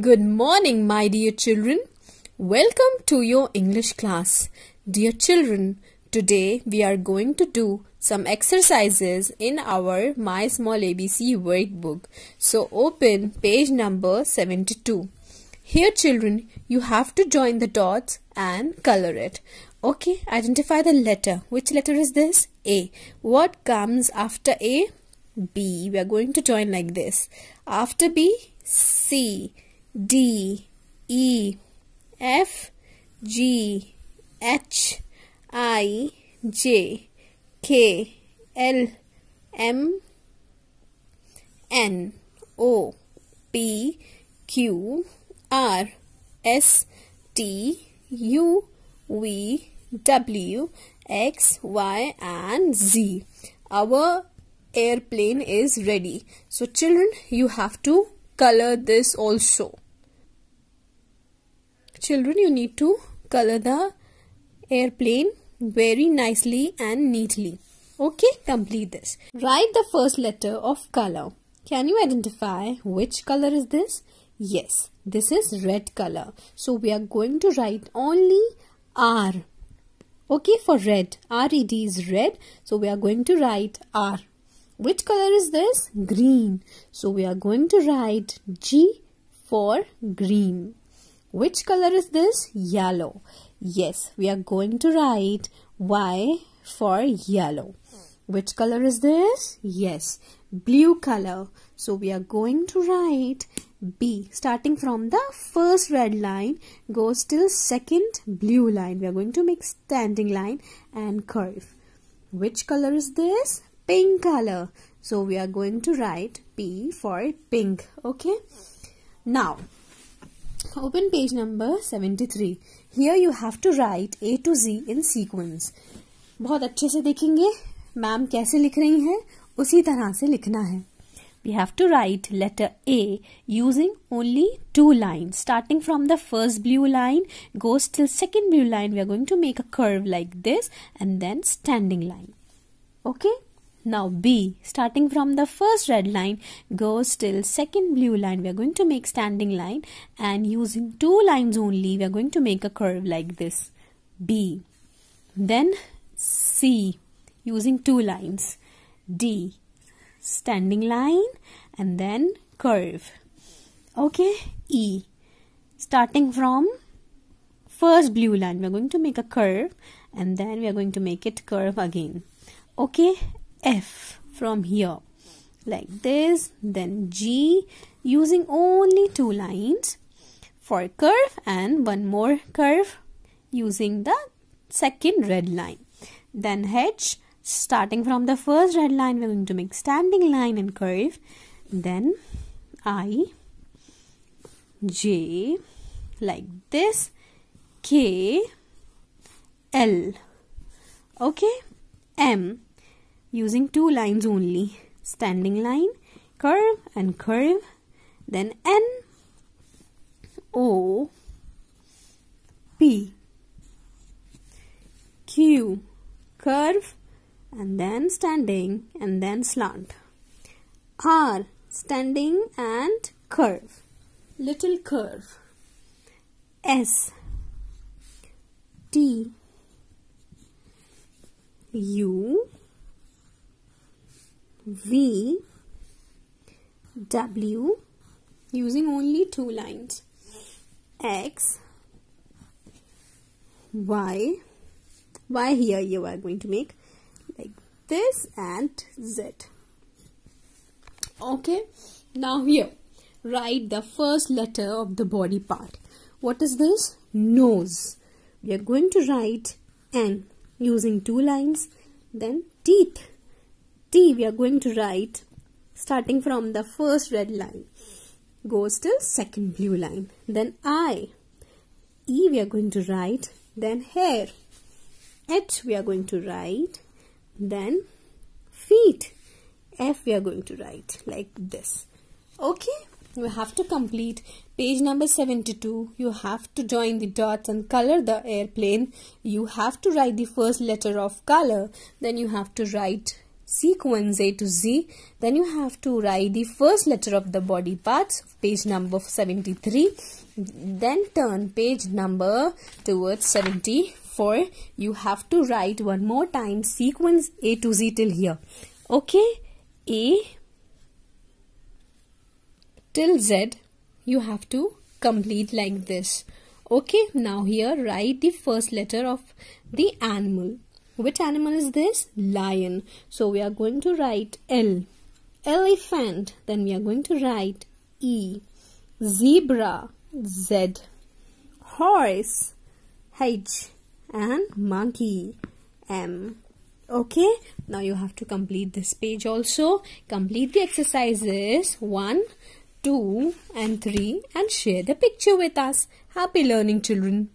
Good morning, my dear children. Welcome to your English class. Dear children, today we are going to do some exercises in our My Small ABC workbook. So open page number 72. Here children, you have to join the dots and color it. Okay, identify the letter. Which letter is this? A. What comes after A? B. We are going to join like this. After B, C. D E F G H I J K L M N O P Q R S T U V W X Y and Z. Our airplane is ready. So children, you have to color this also children you need to color the airplane very nicely and neatly okay complete this write the first letter of color can you identify which color is this yes this is red color so we are going to write only r okay for red red is red so we are going to write r which color is this? Green. So we are going to write G for green. Which color is this? Yellow. Yes, we are going to write Y for yellow. Which color is this? Yes, blue color. So we are going to write B starting from the first red line goes till second blue line. We are going to make standing line and curve. Which color is this? pink color. So we are going to write P for pink. Okay. Now, open page number 73. Here you have to write A to Z in sequence. बहुत अच्छे से देखेंगे ma'am कैसे लिख रही हैं उसी तरह से लिखना है we have to write letter A using only two lines. Starting from the first blue line goes till second blue line. We are going to make a curve like this and then standing line. Okay. Now B, starting from the first red line, goes till second blue line. We are going to make standing line and using two lines only, we are going to make a curve like this. B, then C, using two lines. D, standing line and then curve. Okay, E, starting from first blue line, we are going to make a curve and then we are going to make it curve again okay F from here like this then G using only two lines for curve and one more curve using the second red line then H starting from the first red line we're going to make standing line and curve then I J like this K L okay M using two lines only. Standing line, curve and curve, then N, O, P, Q, curve and then standing and then slant. R, standing and curve, little curve. S, T, U, V W using only two lines X Y Y here you are going to make like this and Z okay now here write the first letter of the body part what is this nose we are going to write N using two lines then teeth t we are going to write starting from the first red line goes till second blue line then i e we are going to write then hair h we are going to write then feet f we are going to write like this okay you have to complete page number 72 you have to join the dots and color the airplane you have to write the first letter of color then you have to write sequence A to Z, then you have to write the first letter of the body parts, page number 73, then turn page number towards 74. You have to write one more time sequence A to Z till here. Okay, A till Z you have to complete like this. Okay, now here write the first letter of the animal. Which animal is this? Lion. So we are going to write L. Elephant. Then we are going to write E. Zebra. Z. Horse. H. And monkey. M. Okay. Now you have to complete this page also. Complete the exercises 1, 2 and 3 and share the picture with us. Happy learning children.